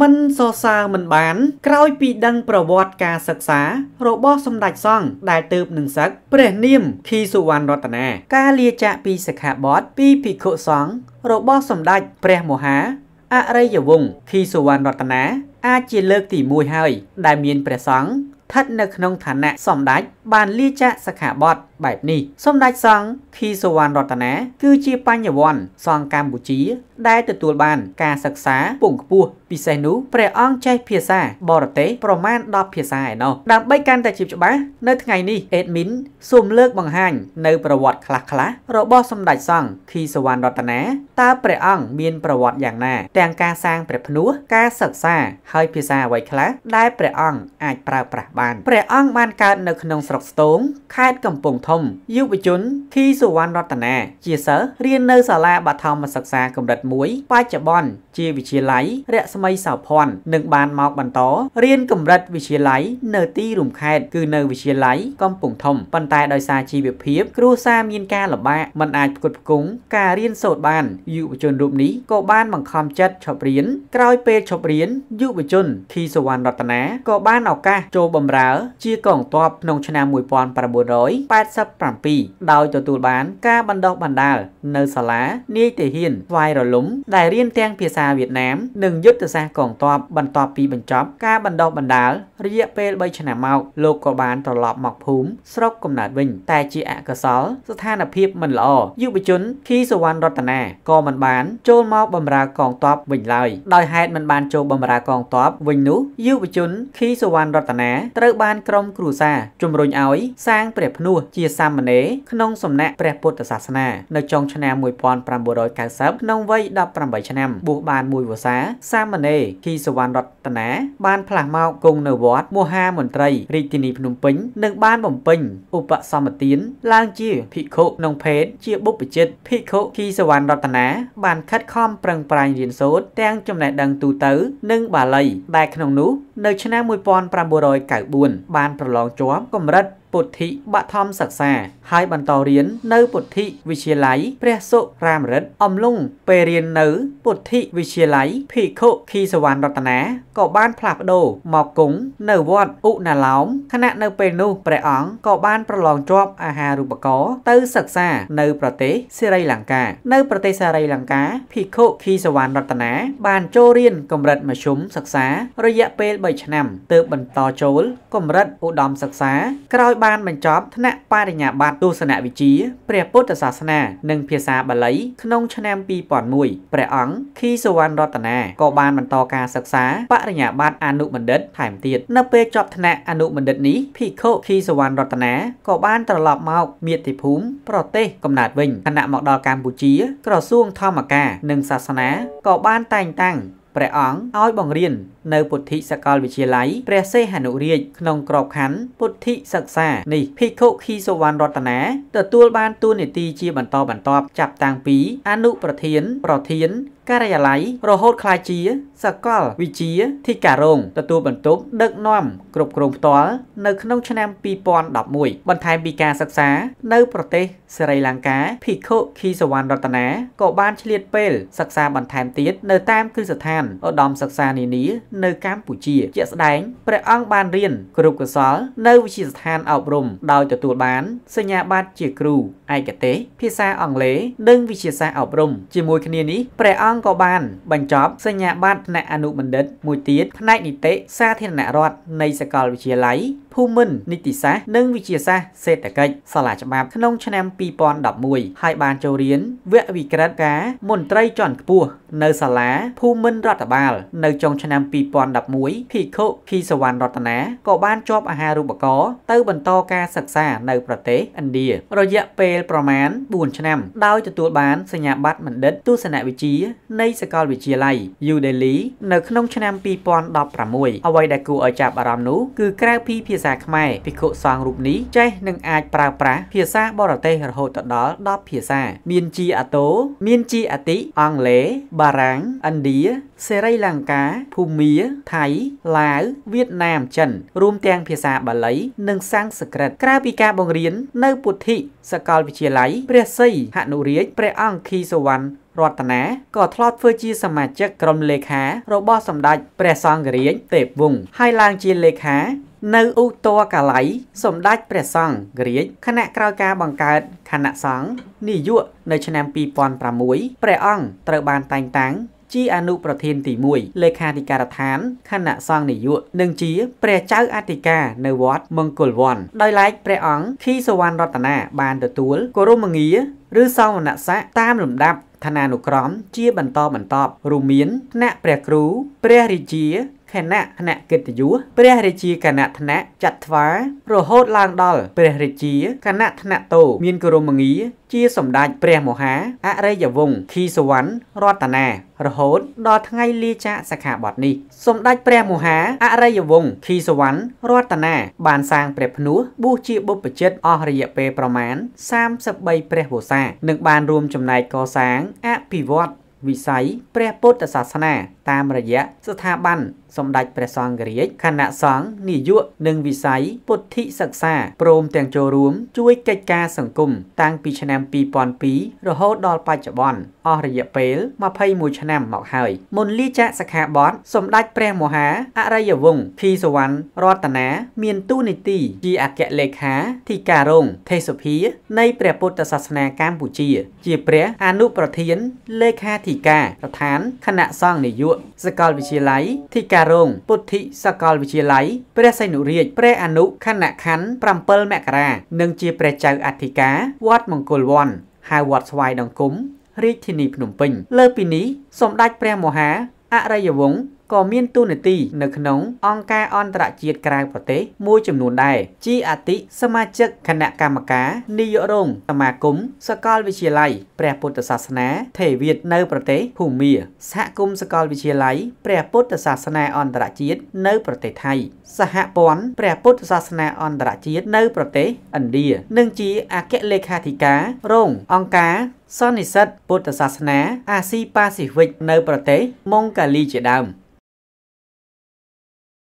មិនសរសើរមិនបានក្រោយពីដឹងប្រវត្តិការសិក្សារបស់សម្ដេចសង្ឃដែលទៅបនឹងសឹកព្រះ នាមខីសុវណ្ណរតនាការលាចាកពីសិក្ខាបទពីភិក្ខុសង្ឃរបស់សម្ដេចព្រះមហាអរិยวង្សខីសុវណ្ណរតនាអាចជាលើកទី1ហើយ ដែលមាន ព្រះសង្ឃស្ថិតនៅក្នុងឋានៈសម្ដេចបានលាចាកសិក្ខាបទបែបនេះសម្ដេចសង្ឃខីសុវណ្ណរតនាគឺជាបញ្ញវន្តសង្ឃកម្ពុជា ដែលទទួលបានការសិក្សាពងខ្ពស់ពិសេសនោះព្រះអង្គចេះភាសាបរទេសប្រមាណ10ភាសាឯណោះដើម្បីកាន់តែជាច្បាស់នៅថ្ងៃនេះអេដមីនសូមលើកបង្ហាញ នៅប្រវត្តិខ្លះៗរបស់សម្ដេចសង្ឃខីសុវណ្ណរតនាតើព្រះអង្គមានប្រវត្តិយ៉ាងណាទាំងការសាងព្រះភ្នួសការសិក្សាហើយភាសាអ្វីខ្លះដែលព្រះអង្គអាចប្រើប្រាស់បានព្រះអង្គបានកើតនៅក្នុងស្រុកស្ទោងខេត្តកំពង់ធំយុវជន ធីសុវណ្ណរតនាជាសិស្សរៀននៅ សាលាបឋមសិក្សាកម្រិត1បច្ចុប្បន្នជាវិទ្យាល័យរស្មីសោភ័ណ្ឌនិងបានមកបន្តរៀនកម្រិតវិទ្យាល័យនៅ ទីរួមខេត្តគឺ នៅវិទ្យាល័យកំពង់ធំប៉ុន្តែដោយសារជីវភាព គ្រួសារមានការលំបាកមិនអាចផ្គត់ផ្គង់ការរៀនសូត្របានយុវជនរូបនេះក៏បានបង្ខំចិត្តឈប់រៀនក្រោយពេលឈប់រៀនយុវជនធីសុវណ្ណរតនាក៏បានឱកាសចូលបម្រើ ជាកងទ័ពក្នុងឆ្នាំ1980 77ដោយទទួលបាន ការបណ្ដុះបណ្ដាលនៅសាលានាយទាហានស្វាយរលំដែលរៀនទាំងភាសាវៀតណាម និងយុទ្ធសាស្ត្រកងទ័ពបន្ទាប់ពីបញ្ចប់ការបណ្ដុះបណ្ដាលរយៈពេល3ឆ្នាំមកលោកក៏បានត្រឡប់មកភូមិស្រុកកំណើតវិញ តែជាអកុសល ស្ថានភាពមិនល្អយុវជនខីសវណ្ណរតនាក៏មិនបាន ចូលមកបម្រើកងទ័ពវិញឡើយដោយហេតុមិនបានចូលបម្រើកងទ័ពវិញនោះយុវជនខីសវណ្ណរតនាត្រូវបានក្រុមគ្រួសារជំរុញឲ្យសាងព្រះភ្នោះជាសាមណេរក្នុងសំណាក់ព្រះពុទ្ធសាសនានៅចុងឆ្នាំ1990ក្នុងវ័យ18ឆ្នាំបួសបានមួយវស្សាសាមណេរគីសវណ្ណរតនាបានផ្លាស់មកគង់នៅវត្តមហាមន្ត្រីរាជធានីភ្នំពេញ និង បានបំពេញឧបសម្បទាន ឡើងជាភិក្ខុក្នុងភេទជាបុព្វជិត ភិក្ខុគីសវណ្ណរតនាបានខិតខំប្រឹងប្រែងរៀនសូត្រទាំងចំណេះដឹងទូទៅ និងបាលីដែលក្នុងនោះនៅឆ្នាំ1994បានប្រឡងជាប់កម្រិតពុទ្ធិបឋមសិក្សា ហើយបន្តរៀន នៅពុទ្ធិវិទ្យាល័យព្រះសុរាមរិទ្ធអំឡុង ពេលរៀននៅ ពុទ្ធិវិទ្យាល័យភិក្ខុខីសវណ្ណរតនាក៏បានផ្លាស់ប្ដូរ មកគង់នៅវត្តឧណាឡោមខណៈនៅពេលនោះព្រះអង្គក៏បានប្រឡងជាប់អាហារូបករណ៍ទៅសិក្សា នៅប្រទេសសេរីលង្កានៅប្រទេសសេរីលង្កាភិក្ខុខីសវណ្ណរតនាបានចូលរៀនកម្រិតមធ្យមសិក្សា រយៈពេល3ឆ្នាំទើបបន្តចូល កម្រិតឧត្តមសិក្សាក្រោយបានបញ្ចប់ថ្នាក់បរិញ្ញាបត្រទស្សនវិជ្ជាព្រះពុទ្ធសាសនា និងភាសាបាលី ក្នុងឆ្នាំ2001ព្រះអង្គខីសុវណ្ណរតនាក៏បានបន្តការសិក្សាបរិញ្ញាបត្រអនុបណ្ឌិតថែមទៀតនៅពេលចប់ថ្នាក់អនុបណ្ឌិតនេះភិក្ខុខីសុវណ្ណរតនាក៏បានត្រឡប់មកមាតុភូមិប្រទេសកំណើតវិញខណៈមកដល់កម្ពុជាក្រសួងធម្មការនិងសាសនាក៏បានតែងតាំងព្រះអង្គឲ្យបង្រៀននៅពុទ្ធិសាកលវិទ្យាល័យព្រះសីហនុរាជក្នុងក្របខ័ណ្ឌពុទ្ធិសិក្សានេះភិក្ខុខីសវណ្ណរតនាទទួលបានតួនាទីជាបន្តបន្ទាប់ចាប់តាំងពី អនុប្រធាន ប្រធាន ការិយាល័យរហូតក្លាយជា សកលវិជាធិការរងទទួលបន្ទុកដឹកនាំគ្រប់គ្រងផ្ទាល់នៅក្នុងឆ្នាំ2011បន្ថែមពីការសិក្សា នៅប្រទេសសេរីលង្កាភិក្ខុខីសវណ្ណរតនាក៏បានឆ្លៀតពេលសិក្សាបន្ថែមទៀតនៅតាមគ្រឹះស្ថានឧត្តមសិក្សានានានៅកម្ពុជាជាក់ស្ដែងព្រះអង្គបានរៀនគ្រប់កុសលនៅវិទ្យាស្ថានអប់រំដោយទទួលបានសញ្ញាបត្រជា គ្រូឯកទេសភាសា អង់គ្លេសនិង វិទ្យាសាស្ត្រអប់រំជាមួយគ្នានេះព្រះអង្គក៏បានបញ្ចប់សញ្ញាបត្រថ្នាក់អនុបណ្ឌិតមួយទៀតផ្នែកនីតិសាធារណរដ្ឋនៃសាកលវិទ្យាល័យភូមិន្ទនីតិសាស្ត្រនិងវិទ្យាសាស្ត្រសេដ្ឋកិច្ចសាលាច្បាប់ក្នុង ឆ្នាំ2011ហើយបានចូលរៀនវគ្គវិក្រិតការមន្ត្រីជាន់ខ្ពស់នៅសាលាភូមិន្ទរដ្ឋបាលនៅចុងឆ្នាំ2012 2011ភិក្ខុភីសវណ្ណរតនាក៏បានជាប់អាហារូបករណ៍ទៅបន្តការសិក្សានៅ ប្រទេសឥណ្ឌារយៈពេលប្រមាណ4ឆ្នាំដោយទទួលបានសញ្ញាបត្របណ្ឌិតទស្សនវិជ្ជានៃសាកលវិទ្យាល័យ U Delhi នៅក្នុងឆ្នាំ2016អ្វីដែលគួរឲ្យចាប់អារម្មណ៍នោះគឺក្រៅពីភាសាខ្មែរភិក្ខុសង្ឃរូបនេះចេះនិងអាចប្រើប្រាស់ភាសាបរទេសរហូតដល់10ភាសា មានជាអាតូមានជាអតិអង់គ្លេសបារាំងឥណ្ឌាសេរីលង្កាភូមាថៃឡាវវៀតណាម ចិន រួមទាំងភាសាបាលីនិងសំស្ក្រឹតក្រៅពីការបង្រៀននៅពុទ្ធិសកលវិទ្យាល័យព្រះសីហនុរាជព្រះអង្គខីសវណ្ណរតនាក៏ធ្លាប់ធ្វើជាសមាជិកក្រុមលេខារបស់សម្ដេចព្រះសង្ឃរាជទេពវង្សហើយឡើងជាលេខានៅឧត្តរកាល័យសម្ដេចព្រះសង្ឃរាជគណៈក្រោយការបង្កើតគណៈសង្ឃនាយកនៅឆ្នាំ2006ព្រះអង្គត្រូវបានតែងតាំងជាអនុប្រធានទី1លេខាធិការដ្ឋានខណៈសង្ឃនាយកនិងជាព្រះចៅអធិការនៅវត្តមង្គលវ័នដោយឡែកព្រះអង្គខីសវណ្ណរតនាបានទទួលគោរមងារឬសោមនស័កតាមលំដាប់ឋានានុក្រមជាបន្តបន្ទាប់រួមមានថ្នាក់ព្រះគ្រូព្រះរាជាខណៈថ្នាក់កិត្តិយសព្រះរាជាគណៈថ្នាក់ចត្វារហូតឡើងដល់ព្រះរាជាគណៈថ្នាក់តូមានគោរមងារជាសម្ដេចព្រះមហាអរិยวង្សខីសវណ្ណរតនារហូតដល់ថ្ងៃលាចាកសិក្ខាបទនេះសម្ដេចព្រះមហាអរិยวង្សខីសវណ្ណរតនាបានសាងព្រះភ្នោះបុស្សជាបុព្វជិតអស់រយៈពេលប្រមាណ33ព្រះវស្សានិងបានរួមចំណែកកសាងអភិវឌ្ឍវិស័យព្រះពុទ្ធសាសនាតាមរយៈស្ថាប័នសម្ដេចព្រះសង្ឃរាជគណៈសង្ឃនាយកនិងវិស័យពុទ្ធិសិក្សាព្រមទាំងចូលរួម ជួយកិច្ចការសង្គមតាំងពីឆ្នាំ2002រហូតដល់បច្ចុប្បន្នអស់រយៈពេល21ឆ្នាំមកហើយមុនលាចាកសិក្ខាបទសម្ដេចព្រះ មហាអរិយវង្សភីសវណ្ណរតនាមានតួនាទីជាអគ្គលេខាធិការរងទេសភានៃព្រះពុទ្ធសាសនាកម្ពុជា ជា ព្រះ អនុប្រធានលេខាធិធិការដ្ឋានគណៈសង្ឃនាយកសកលវិទ្យាល័យធិការងពុទ្ធិសកលវិទ្យាល័យព្រះសីនុរាជព្រះអនុខណៈខណ្ឌ7មករានិងជាព្រះចៅអធិការវត្តមង្គលវ័នហៅវត្តស្វាយដង្គំរាជធានីភ្នំពេញលើពីនេះសម្ដេចព្រះមហាអរិយវង្សក៏មានទូនាទីនៅក្នុង អង្គការអន្តរជាតិក្រៅប្រទេស មួយចំនួនដែរជាអតិសមាជិកគណៈកម្មការនាយករងសមាគមសកលវិទ្យាល័យព្រះពុទ្ធសាសនាថេវាទនៅ ប្រទេសភូមាសហគមន៍សកលវិទ្យាល័យព្រះពុទ្ធសាសនាអន្តរជាតិនៅប្រទេសថៃសហព័ន្ធព្រះពុទ្ធសាសនាអន្តរជាតិនៅប្រទេសឥណ្ឌានិងជាអគ្គលេខាធិការរង អង្គការសន្និសិទពុទ្ធសាសនាអាស៊ីប៉ាស៊ីហ្វិកនៅប្រទេសម៉ុងកាលីជាដើម